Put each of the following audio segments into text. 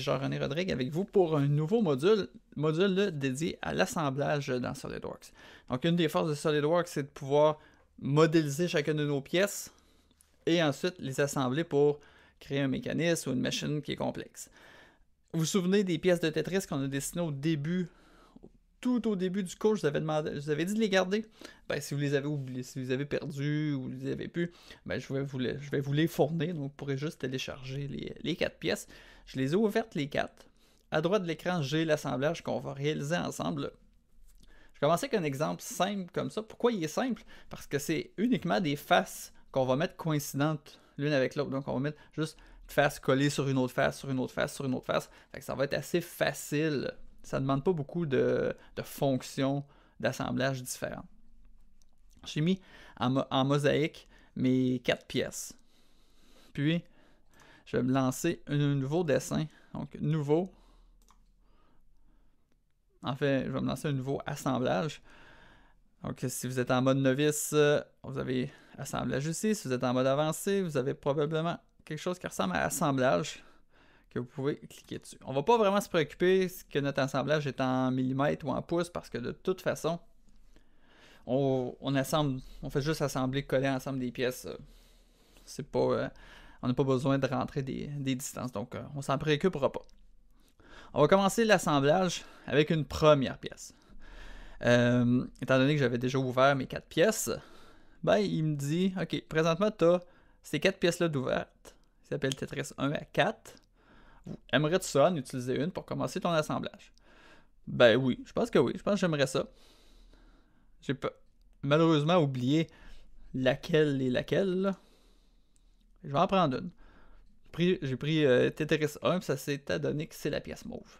Jean-René Rodrigue avec vous pour un nouveau module, module dédié à l'assemblage dans SolidWorks. Donc, une des forces de SolidWorks, c'est de pouvoir modéliser chacune de nos pièces et ensuite les assembler pour créer un mécanisme ou une machine qui est complexe. Vous vous souvenez des pièces de Tetris qu'on a dessinées au début tout au début du cours, je vous avais, dit de les garder. Ben, si vous les avez oubliés, si vous les avez perdus ou vous les avez pu, ben, je, vais vous les, fournir. Donc, vous pourrez juste télécharger les, quatre pièces. Je les ai ouvertes, les quatre. À droite de l'écran, j'ai l'assemblage qu'on va réaliser ensemble. Je commençais avec un exemple simple comme ça. Pourquoi il est simple? Parce que c'est uniquement des faces qu'on va mettre coïncidentes l'une avec l'autre. Donc, on va mettre juste face collée sur une autre face, sur une autre face, sur une autre face. ça va être assez facile ça ne demande pas beaucoup de, fonctions d'assemblage différentes. J'ai mis en, mosaïque mes quatre pièces. Puis, je vais me lancer un, nouveau dessin. Donc, nouveau. En fait, je vais me lancer un nouveau assemblage. Donc, si vous êtes en mode novice, euh, vous avez assemblage ici. Si vous êtes en mode avancé, vous avez probablement quelque chose qui ressemble à assemblage que vous pouvez cliquer dessus. On va pas vraiment se préoccuper que notre assemblage est en millimètres ou en pouces parce que de toute façon, on, on assemble, on fait juste assembler, coller ensemble des pièces. Euh, c'est pas, euh, on n'a pas besoin de rentrer des, distances, donc on euh, on s'en préoccupera pas. On va commencer l'assemblage avec une première pièce. étant donné que j'avais déjà ouvert mes quatre pièces, ben il me dit, ok, présentement tu as ces quatre pièces-là d'ouvertes, Ça s'appelle Tetris 1 à 4. Aimerais-tu ça en utiliser une pour commencer ton assemblage? Ben oui, je pense que oui. Je pense que j'aimerais ça. J'ai malheureusement oublié laquelle et laquelle. Je vais en prendre une. J'ai pris, euh, Tetris 1 ça s'est donné que c'est la pièce mauve.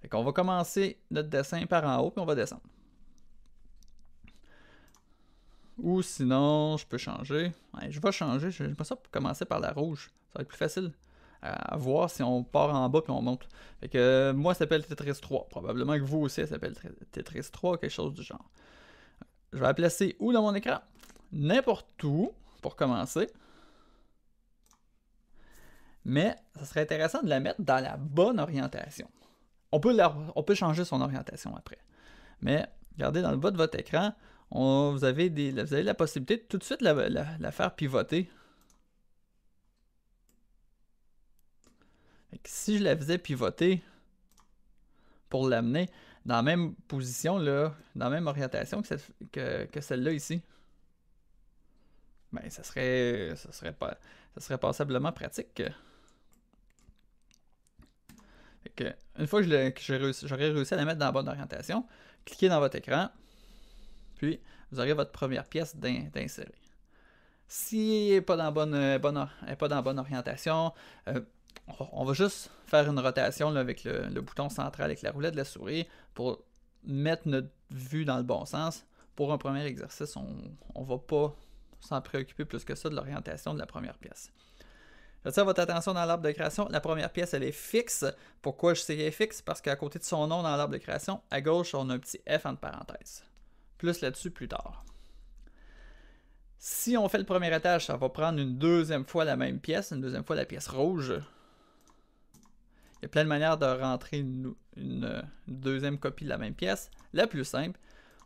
Fait qu'on va commencer notre dessin par en haut puis on va descendre. Ou sinon, je peux changer. je vais changer. Je pas ça pour commencer par la rouge. Ça va être plus facile à, voir si on part en bas puis on monte. que euh, moi, ça s'appelle Tetris 3. Probablement que vous aussi, ça s'appelle Tetris 3, quelque chose du genre. Je vais la placer où dans mon écran N'importe où, pour commencer. Mais ça serait intéressant de la mettre dans la bonne orientation. On peut, on peut changer son orientation après. Mais regardez dans le bas de votre écran, vous, avez la possibilité de tout de suite la faire pivoter si je la faisais pivoter pour l'amener dans la même position, là, dans la même orientation que, celle-là ici, ben, ça serait, ça serait, pas, ça serait passablement pratique. une fois que j'aurais réussi, à la mettre dans la bonne orientation, cliquez dans votre écran, puis vous aurez votre première pièce d'insérer. Si elle n'est euh, pas dans la bonne, bonne orientation, euh, on va juste faire une rotation avec le, bouton central avec la roulette de la souris pour mettre notre vue dans le bon sens. Pour un premier exercice, on ne va pas s'en préoccuper plus que ça de l'orientation de la première pièce. Retire votre attention dans l'arbre de création. La première pièce, elle est fixe. Pourquoi je sais qu'elle est fixe? Parce qu'à côté de son nom dans l'arbre de création, à gauche, on a un petit F entre parenthèses. Plus là-dessus plus tard. Si on fait le premier étage, ça va prendre une deuxième fois la même pièce, une deuxième fois la pièce rouge. Il y a plein de manières de rentrer une, euh, deuxième copie de la même pièce. La plus simple,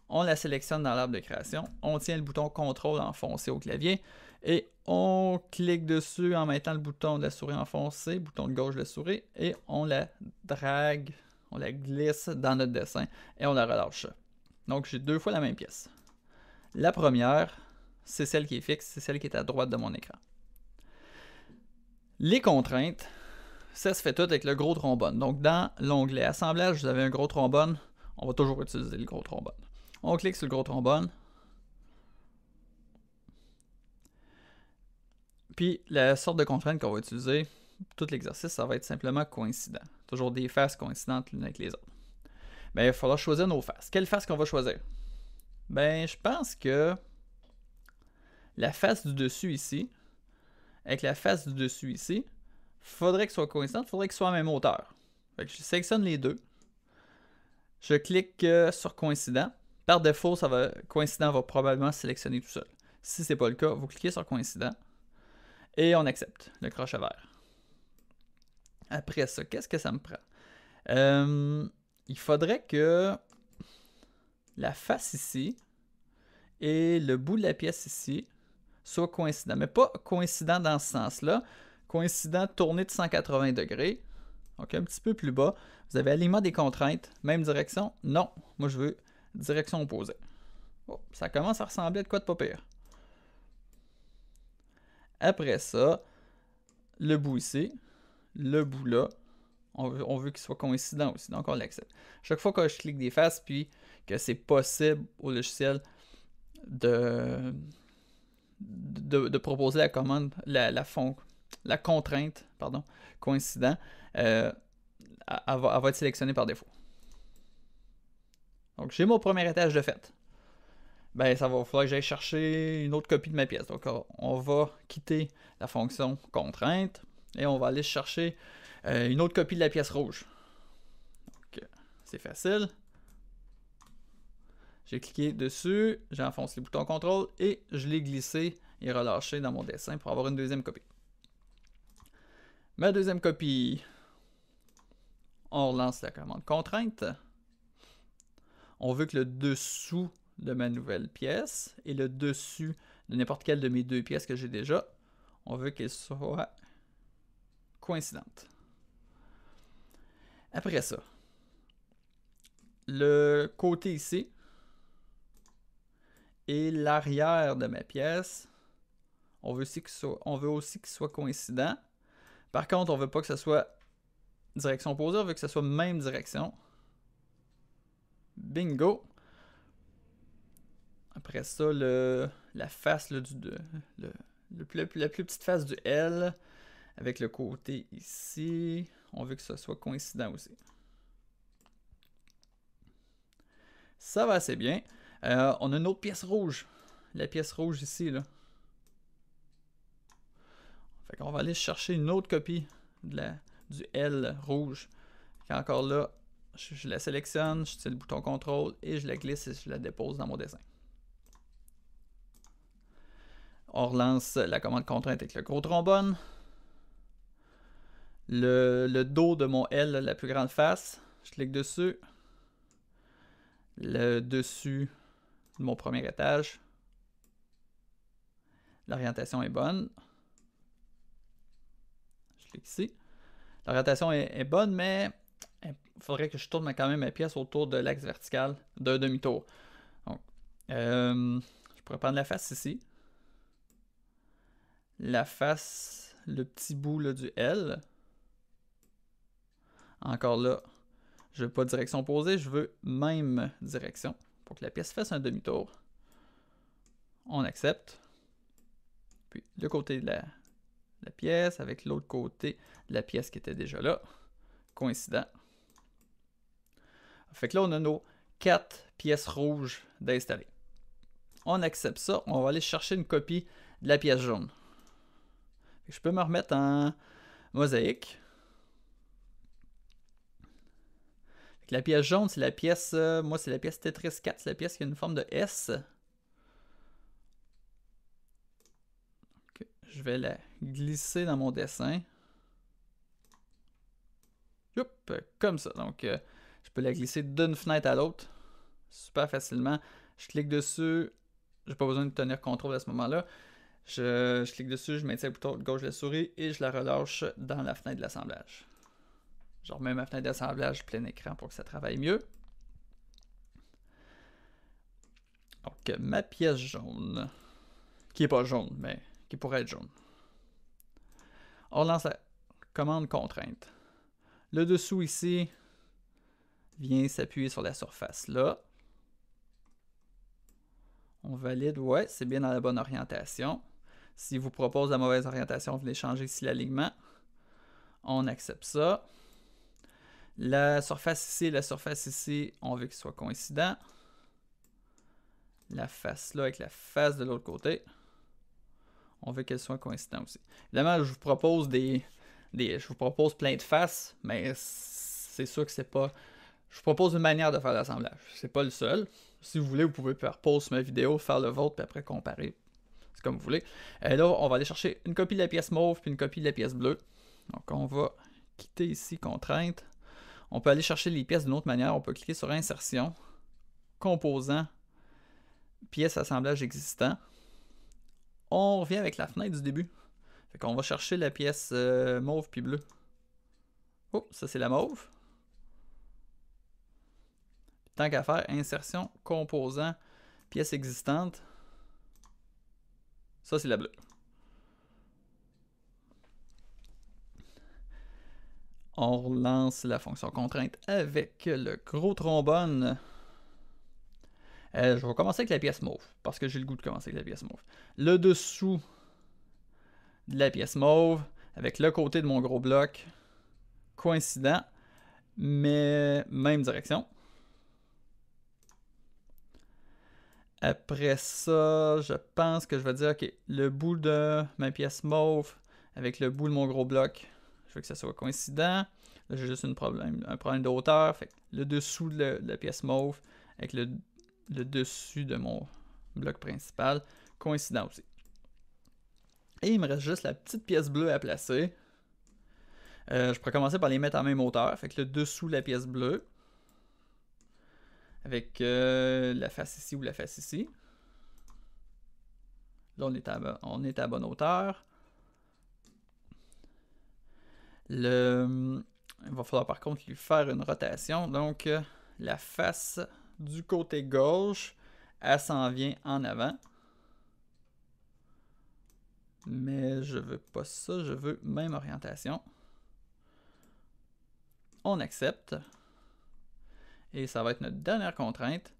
on la sélectionne dans l'arbre de création, on tient le bouton CTRL enfoncé au clavier et on clique dessus en mettant le bouton de la souris enfoncé, bouton de gauche de la souris, et on la drague, on la glisse dans notre dessin et on la relâche. Donc j'ai deux fois la même pièce. La première, c'est celle qui est fixe, c'est celle qui est à droite de mon écran. Les contraintes, ça se fait tout avec le gros trombone. Donc dans l'onglet assemblage, vous avez un gros trombone. On va toujours utiliser le gros trombone. On clique sur le gros trombone. Puis la sorte de contrainte qu'on va utiliser, tout l'exercice, ça va être simplement coïncident. Toujours des faces coïncidentes l'une avec les autres. mais ben, il va falloir choisir nos faces. Quelle face qu'on va choisir? Ben, je pense que la face du dessus ici, avec la face du dessus ici, faudrait que soit coïncident, faudrait que ce soit à même hauteur. je sélectionne les deux. Je clique euh, sur coïncident. Par défaut, ça va, coïncident va probablement sélectionner tout seul. Si ce n'est pas le cas, vous cliquez sur coïncident et on accepte le crochet vert. Après ça, qu'est-ce que ça me prend? Euh, il faudrait que la face ici et le bout de la pièce ici soient coïncidents, mais pas coïncidents dans ce sens-là coïncident tourné de 180 degrés. Donc, un petit peu plus bas. Vous avez alignement des contraintes, même direction. Non, moi je veux direction opposée. Oh, ça commence à ressembler à de quoi de pas pire. Après ça, le bout ici, le bout là. On veut, qu'il soit coïncident aussi, donc on l'accepte. Chaque fois que je clique des faces, puis que c'est possible au logiciel de, de, proposer la commande, la, fonction, la contrainte, pardon, coïncident, euh, elle, va, être sélectionnée par défaut. Donc j'ai mon premier étage de fait. Ben, ça va falloir que j'aille chercher une autre copie de ma pièce. Donc on va quitter la fonction contrainte et on va aller chercher euh, une autre copie de la pièce rouge. c'est facile. J'ai cliqué dessus, j'ai enfoncé les bouton contrôle et je l'ai glissé et relâché dans mon dessin pour avoir une deuxième copie. Ma deuxième copie. On relance la commande contrainte. On veut que le dessous de ma nouvelle pièce et le dessus de n'importe quelle de mes deux pièces que j'ai déjà, on veut qu'elles soient coïncidentes. Après ça, le côté ici et l'arrière de ma pièce, on veut aussi qu'ils soient on veut aussi soit coïncident. Par contre, on veut pas que ça soit direction opposée, on veut que ça soit même direction. Bingo! Après ça, le, la face du, la plus petite face du L avec le côté ici. On veut que ce soit coïncident aussi. Ça va assez bien. Euh, on a une autre pièce rouge. La pièce rouge ici, là. On va aller chercher une autre copie du L rouge. encore là, je, la sélectionne, je tire le bouton contrôle et je la glisse et je la dépose dans mon dessin. On relance la commande contrainte avec le gros trombone. Le, le, dos de mon L, la plus grande face, je clique dessus. Le dessus de mon premier étage. L'orientation est bonne ici, l'orientation est, est, bonne, mais il euh, faudrait que je tourne quand même ma pièce autour de l'axe vertical d'un demi-tour. Euh, je pourrais prendre la face ici. La face, le petit bout du L. Encore là, je ne veux pas direction opposée, je veux même direction pour que la pièce fasse un demi-tour. On accepte. Puis le côté de la, la pièce avec l'autre côté de la pièce qui était déjà là. Coïncident. Fait que là, on a nos quatre pièces rouges d'installer. On accepte ça. On va aller chercher une copie de la pièce jaune. Je peux me remettre en mosaïque. La pièce jaune, c'est la pièce, euh, moi c'est la pièce Tetris 4, c'est la pièce qui a une forme de S. je vais la glisser dans mon dessin. comme ça. Donc, euh, je peux la glisser d'une fenêtre à l'autre super facilement. Je clique dessus. Je n'ai pas besoin de tenir contrôle à ce moment-là. Je, clique dessus, je maintiens plutôt bouton de gauche de la souris et je la relâche dans la fenêtre de l'assemblage. Je remets ma fenêtre d'assemblage plein écran pour que ça travaille mieux. Donc, ma pièce jaune, qui n'est pas jaune, mais pourrait être jaune. On lance la commande contrainte. Le dessous ici vient s'appuyer sur la surface là. On valide, ouais, c'est bien dans la bonne orientation. S'il vous propose la mauvaise orientation, venez changer ici l'alignement. On accepte ça. La surface ici et la surface ici, on veut qu'ils soient coïncidents. La face là avec la face de l'autre côté. On veut qu'elles soient coïncidentes aussi. Évidemment, je vous propose des, des je vous propose plein de faces, mais c'est sûr que c'est pas. Je vous propose une manière de faire l'assemblage. C'est pas le seul. Si vous voulez, vous pouvez faire pause ma vidéo, faire le vôtre, puis après comparer. C'est comme vous voulez. Et euh, là, on va aller chercher une copie de la pièce mauve, puis une copie de la pièce bleue. Donc, on va quitter ici Contrainte. On peut aller chercher les pièces d'une autre manière. On peut cliquer sur Insertion, Composant, pièce assemblage existant on revient avec la fenêtre du début. Fait qu'on va chercher la pièce euh, mauve puis bleue. Oh, ça c'est la mauve. Tant qu'à faire, insertion, composant, pièce existante. Ça c'est la bleue. On relance la fonction contrainte avec le gros trombone. Euh, je vais commencer avec la pièce mauve, parce que j'ai le goût de commencer avec la pièce mauve. Le dessous de la pièce mauve, avec le côté de mon gros bloc, coïncident, mais même direction. Après ça, je pense que je vais dire, ok, le bout de ma pièce mauve avec le bout de mon gros bloc, je veux que ça soit coïncident. Là, j'ai juste problème, un problème de hauteur. Fait le dessous de la pièce mauve avec le le dessus de mon bloc principal. Coïncident aussi. Et il me reste juste la petite pièce bleue à placer. Euh, je pourrais commencer par les mettre en même hauteur. Fait que le dessous, de la pièce bleue. Avec euh, la face ici ou la face ici. Là, on est à, on bonne hauteur. Le, il va falloir par contre lui faire une rotation. Donc, la face du côté gauche, elle s'en vient en avant. Mais je ne veux pas ça, je veux même orientation. On accepte. Et ça va être notre dernière contrainte.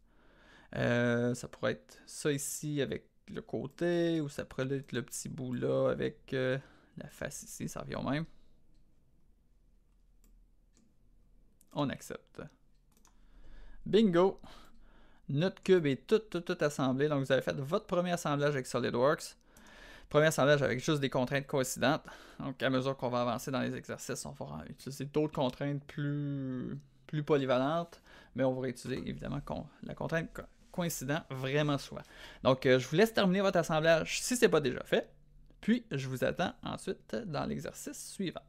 Euh, ça pourrait être ça ici avec le côté, ou ça pourrait être le petit bout là avec euh, la face ici, ça vient au même. On accepte. Bingo! Notre cube est tout, tout, tout assemblé. Donc, vous avez fait votre premier assemblage avec SolidWorks. Premier assemblage avec juste des contraintes coïncidentes. Donc, à mesure qu'on va avancer dans les exercices, on va utiliser d'autres contraintes plus, plus polyvalentes. Mais on va utiliser, évidemment, la contrainte coïncident vraiment souvent. Donc, euh, je vous laisse terminer votre assemblage si ce n'est pas déjà fait. Puis, je vous attends ensuite dans l'exercice suivant.